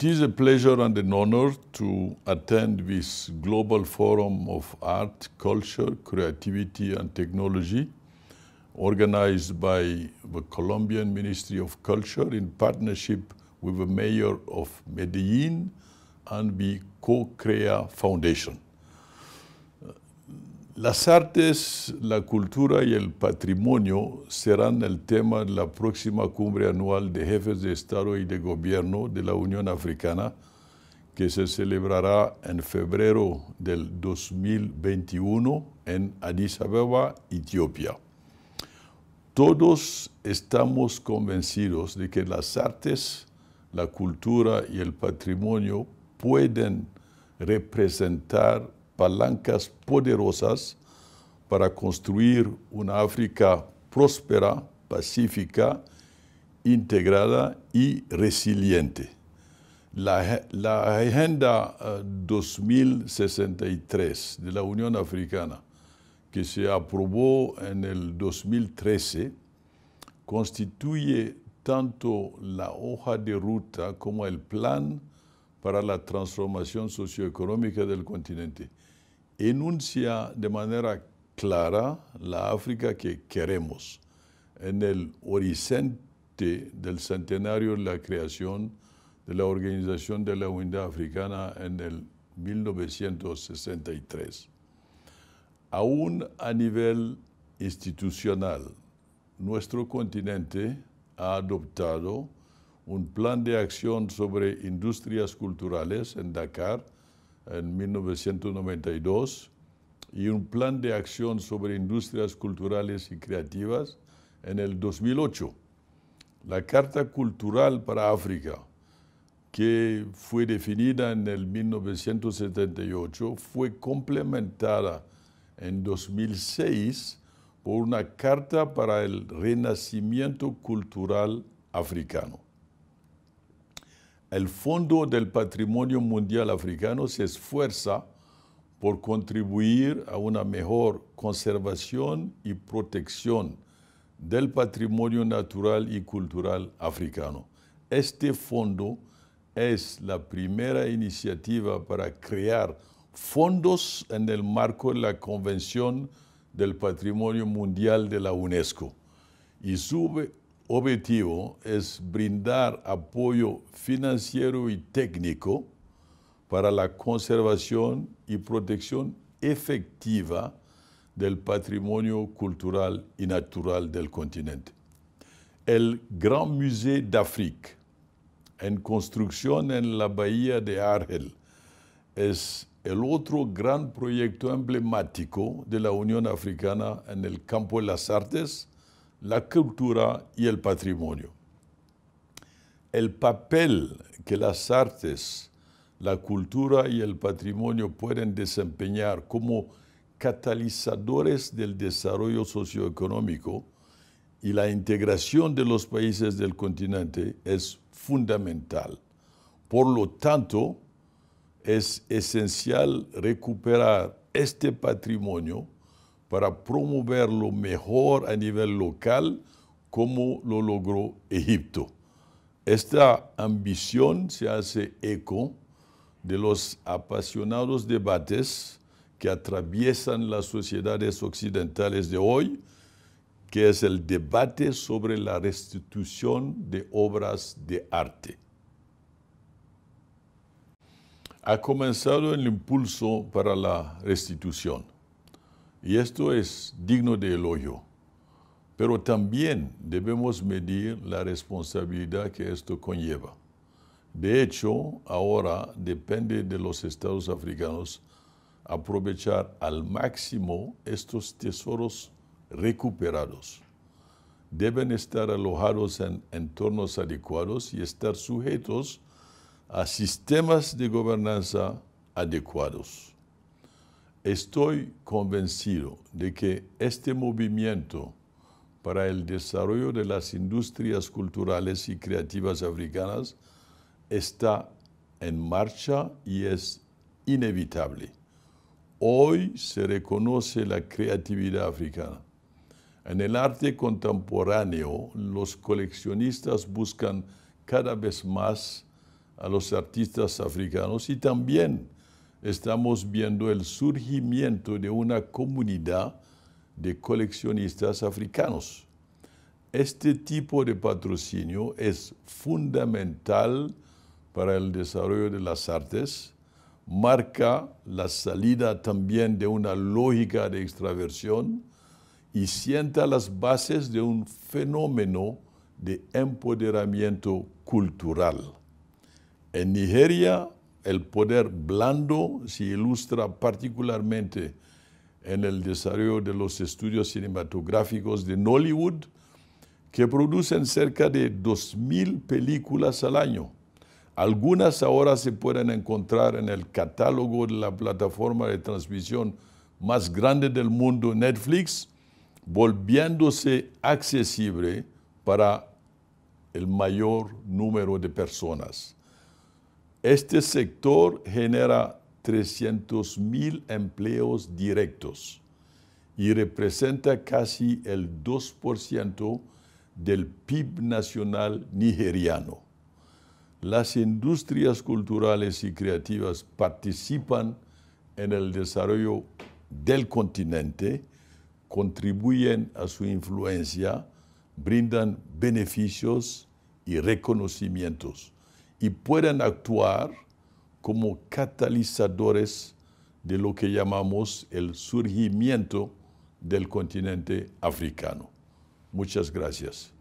It is a pleasure and an honor to attend this global forum of art, culture, creativity and technology organized by the Colombian Ministry of Culture in partnership with the mayor of Medellin and the Co-Crea Foundation. Las artes, la cultura y el patrimonio serán el tema de la próxima cumbre anual de jefes de Estado y de Gobierno de la Unión Africana, que se celebrará en febrero del 2021 en Addis Abeba, Etiopía. Todos estamos convencidos de que las artes, la cultura y el patrimonio pueden representar palancas poderosas para construir una África próspera, pacífica, integrada y resiliente. La, Agenda 2063 eh, de la Unión Africana, que se aprobó en el 2013, constituye tanto la hoja de ruta como el plan para la transformación socioeconómica del continente enuncia de manera clara la África que queremos en el horizonte del centenario de la creación de la Organización de la Unidad Africana en el 1963. Aún a nivel institucional, nuestro continente ha adoptado un plan de acción sobre industrias culturales en Dakar en 1992 y un plan de acción sobre industrias culturales y creativas en el 2008. La Carta Cultural para África, que fue definida en el 1978, fue complementada en 2006 por una Carta para el Renacimiento Cultural Africano el Fondo del Patrimonio Mundial Africano se esfuerza por contribuir a una mejor conservación y protección del patrimonio natural y cultural africano. Este fondo es la primera iniciativa para crear fondos en el marco de la Convención del Patrimonio Mundial de la UNESCO y sube objetivo es brindar apoyo financiero y técnico para la conservación y protección efectiva del patrimonio cultural y natural del continente. El Gran Musée d'Afrique, en construcción en la bahía de Argel, es el otro gran proyecto emblemático de la Unión Africana en el campo de las artes la cultura y el patrimonio. El papel que las artes, la cultura y el patrimonio pueden desempeñar como catalizadores del desarrollo socioeconómico y la integración de los países del continente es fundamental. Por lo tanto, es esencial recuperar este patrimonio para promover lo mejor a nivel local como lo logró Egipto. Esta ambición se hace eco de los apasionados debates que atraviesan las sociedades occidentales de hoy, que es el debate sobre la restitución de obras de arte. Ha comenzado el impulso para la restitución. Y esto es digno de elogio. Pero también debemos medir la responsabilidad que esto conlleva. De hecho, ahora depende de los estados africanos aprovechar al máximo estos tesoros recuperados. Deben estar alojados en entornos adecuados y estar sujetos a sistemas de gobernanza adecuados. Estoy convencido de que este movimiento para el desarrollo de las industrias culturales y creativas africanas está en marcha y es inevitable. Hoy se reconoce la creatividad africana. En el arte contemporáneo, los coleccionistas buscan cada vez más a los artistas africanos y también estamos viendo el surgimiento de una comunidad de coleccionistas africanos. Este tipo de patrocinio es fundamental para el desarrollo de las artes, marca la salida también de una lógica de extraversión y sienta las bases de un fenómeno de empoderamiento cultural. En Nigeria, el poder blando se ilustra particularmente en el desarrollo de los estudios cinematográficos de Nollywood, que producen cerca de 2.000 películas al año. Algunas ahora se pueden encontrar en el catálogo de la plataforma de transmisión más grande del mundo, Netflix, volviéndose accesible para el mayor número de personas. Este sector genera 300.000 empleos directos y representa casi el 2% del PIB nacional nigeriano. Las industrias culturales y creativas participan en el desarrollo del continente, contribuyen a su influencia, brindan beneficios y reconocimientos y pueden actuar como catalizadores de lo que llamamos el surgimiento del continente africano. Muchas gracias.